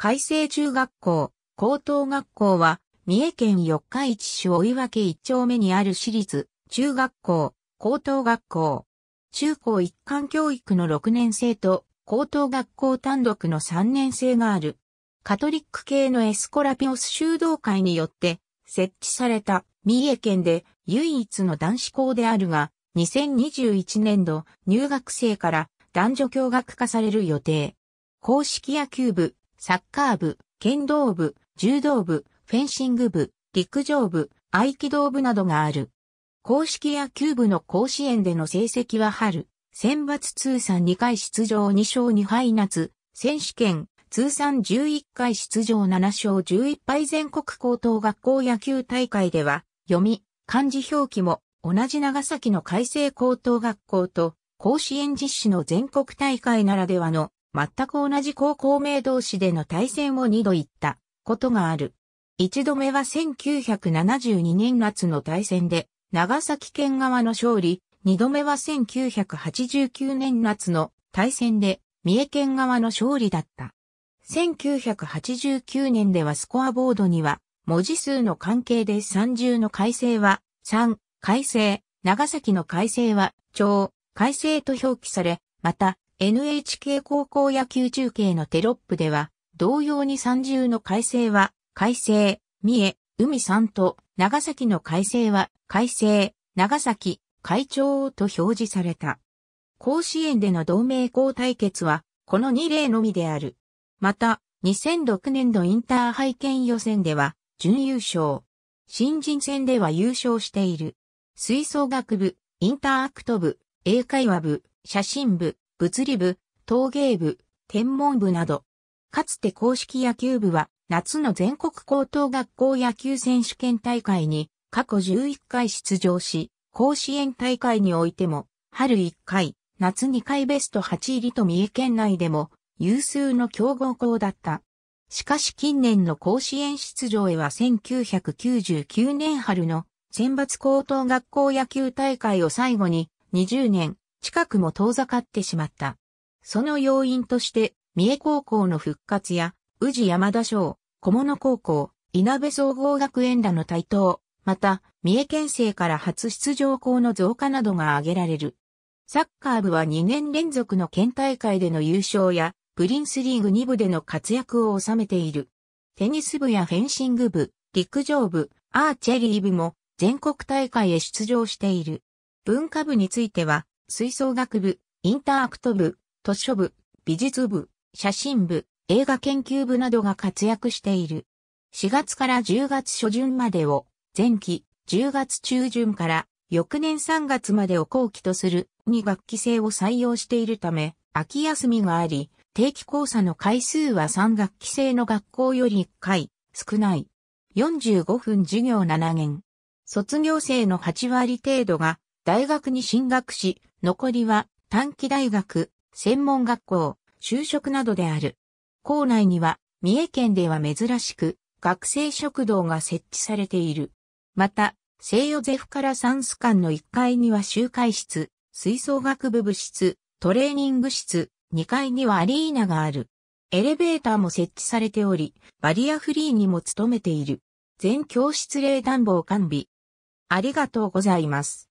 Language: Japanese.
海星中学校、高等学校は、三重県四日市市追分一丁目にある私立、中学校、高等学校。中高一貫教育の6年生と、高等学校単独の3年生がある。カトリック系のエスコラピオス修道会によって、設置された三重県で唯一の男子校であるが、2021年度入学生から男女共学化される予定。公式野球部、サッカー部、剣道部、柔道部、フェンシング部、陸上部、合気道部などがある。公式野球部の甲子園での成績は春、選抜通算2回出場2勝2敗夏、選手権、通算11回出場7勝11敗全国高等学校野球大会では、読み、漢字表記も同じ長崎の海星高等学校と、甲子園実施の全国大会ならではの全く同じ高校名同士での対戦を二度行ったことがある。一度目は1972年夏の対戦で、長崎県側の勝利、二度目は1989年夏の対戦で、三重県側の勝利だった。1989年ではスコアボードには、文字数の関係で30の改正は、3、改正、長崎の改正は、長、改正と表記され、また、NHK 高校野球中継のテロップでは、同様に三重の改正は、改正、三重、海さんと、長崎の改正は、改正、長崎、会長と表示された。甲子園での同盟校対決は、この2例のみである。また、2006年度インターハイ県予選では、準優勝。新人戦では優勝している。吹奏楽部、インターアクト部、英会話部、写真部、物理部、陶芸部、天文部など。かつて公式野球部は、夏の全国高等学校野球選手権大会に過去11回出場し、甲子園大会においても、春1回、夏2回ベスト8入りと三重県内でも有数の強豪校だった。しかし近年の甲子園出場へは1999年春の選抜高等学校野球大会を最後に20年近くも遠ざかってしまった。その要因として、三重高校の復活や、宇治山田省、小物高校、稲部総合学園らの台頭、また、三重県政から初出場校の増加などが挙げられる。サッカー部は2年連続の県大会での優勝や、プリンスリーグ2部での活躍を収めている。テニス部やフェンシング部、陸上部、アーチェリー部も全国大会へ出場している。文化部については、吹奏楽部、インターアクト部、図書部、美術部、写真部、映画研究部などが活躍している。4月から10月初旬までを、前期、10月中旬から翌年3月までを後期とする2学期制を採用しているため、秋休みがあり、定期講座の回数は3学期制の学校より1回、少ない。45分授業7限。卒業生の8割程度が大学に進学し、残りは短期大学、専門学校、就職などである。校内には、三重県では珍しく、学生食堂が設置されている。また、西ヨゼフからサンス館の1階には集会室、吹奏楽部部室、トレーニング室、2階にはアリーナがある。エレベーターも設置されており、バリアフリーにも努めている。全教室冷暖房完備。ありがとうございます。